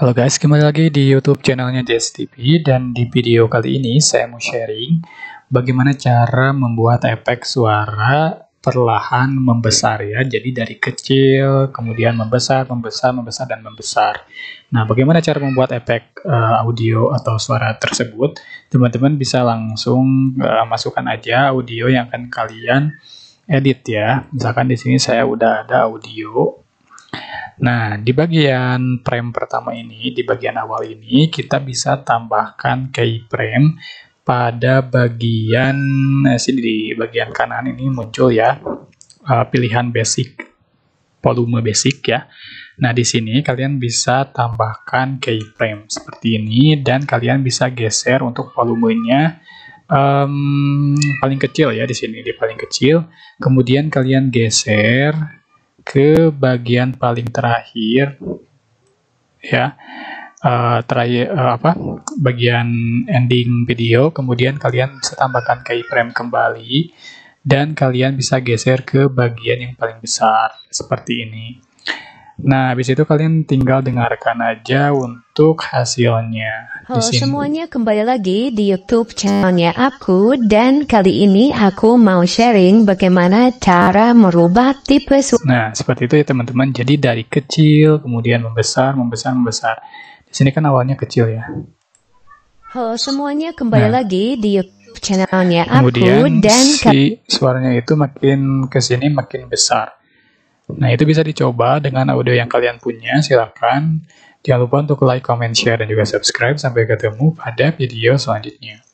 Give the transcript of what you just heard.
Halo guys, kembali lagi di YouTube channelnya JSTV dan di video kali ini saya mau sharing bagaimana cara membuat efek suara perlahan membesar ya. Jadi dari kecil kemudian membesar, membesar, membesar dan membesar. Nah, bagaimana cara membuat efek uh, audio atau suara tersebut? Teman-teman bisa langsung uh, masukkan aja audio yang akan kalian edit ya. Misalkan di sini saya udah ada audio Nah, di bagian frame pertama ini, di bagian awal ini, kita bisa tambahkan keyframe pada bagian eh, sini di bagian kanan ini muncul ya eh, pilihan basic volume basic ya. Nah, di sini kalian bisa tambahkan keyframe seperti ini dan kalian bisa geser untuk volumenya um, paling kecil ya di sini di paling kecil. Kemudian kalian geser ke bagian paling terakhir ya uh, terakhir uh, apa bagian ending video kemudian kalian bisa tambahkan keyframe kembali dan kalian bisa geser ke bagian yang paling besar seperti ini Nah, habis itu kalian tinggal dengarkan aja untuk hasilnya. Halo semuanya, kembali lagi di YouTube channelnya aku dan kali ini aku mau sharing bagaimana cara merubah tipe suara. Nah, seperti itu ya teman-teman. Jadi dari kecil kemudian membesar, membesar, membesar. Di sini kan awalnya kecil ya. Halo semuanya, kembali nah. lagi di YouTube channelnya aku dan si suaranya itu makin ke sini makin besar Nah, itu bisa dicoba dengan audio yang kalian punya, Silahkan, Jangan lupa untuk like, comment, share, dan juga subscribe. Sampai ketemu pada video selanjutnya.